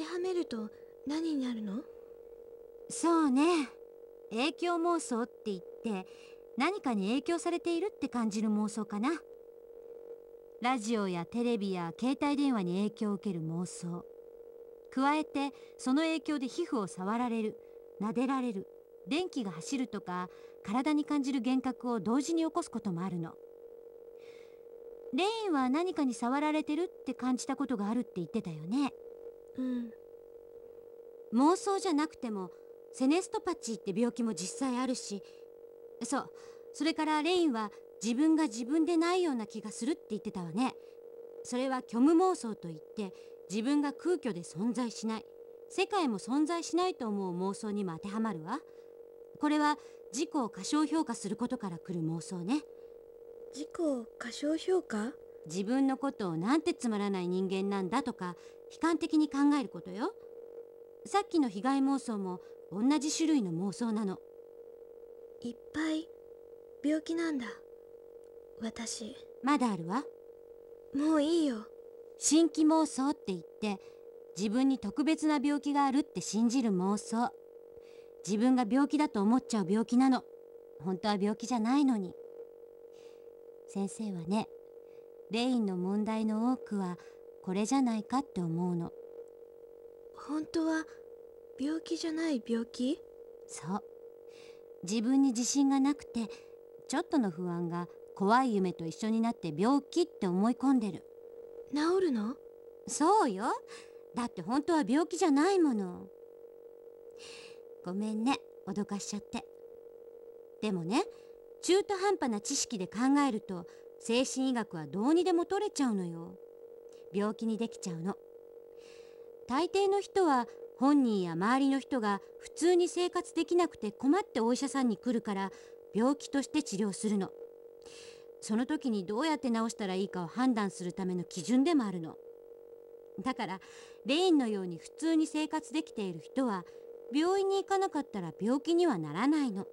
てはめると何になるのそうね影響妄想って言って何かに影響されているって感じる妄想かなラジオやテレビや携帯電話に影響を受ける妄想加えてその影響で皮膚を触られる撫でられる電気が走るとか体に感じる幻覚を同時に起こすこともあるのレインは何かに触られてるって感じたことがあるって言ってたよねうん妄想じゃなくてもセネストパチーって病気も実際あるしそうそれからレインは自分が自分でないような気がするって言ってたわねそれは虚無妄想といって自分が空虚で存在しない世界も存在しないと思う妄想にも当てはまるわこれは自己を過小評価することからくる妄想ね自己を過小評価自分のことをなんてつまらない人間なんだとか悲観的に考えることよさっきの被害妄想も同じ種類の妄想なのいっぱい病気なんだ私まだあるわもういいよ新規妄想って言って自分に特別な病気があるって信じる妄想自分が病気だと思っちゃう病気なの本当は病気じゃないのに先生はねレインの問題の多くはこれじゃないかって思うの本当は病気じゃない病気そう自分に自信がなくてちょっとの不安が怖い夢と一緒になって病気って思い込んでる治るのそうよだって本当は病気じゃないものごめんね脅かしちゃってでもね中途半端な知識で考えると精神医学はどうにでも取れちゃうのよ。病気にできちゃうの。大抵の人は本人や周りの人が普通に生活できなくて困ってお医者さんに来るから病気として治療するの。その時にどうやって治したらいいかを判断するための基準でもあるの。だからレインのように普通に生活できている人は病院に行かなかったら病気にはならないの。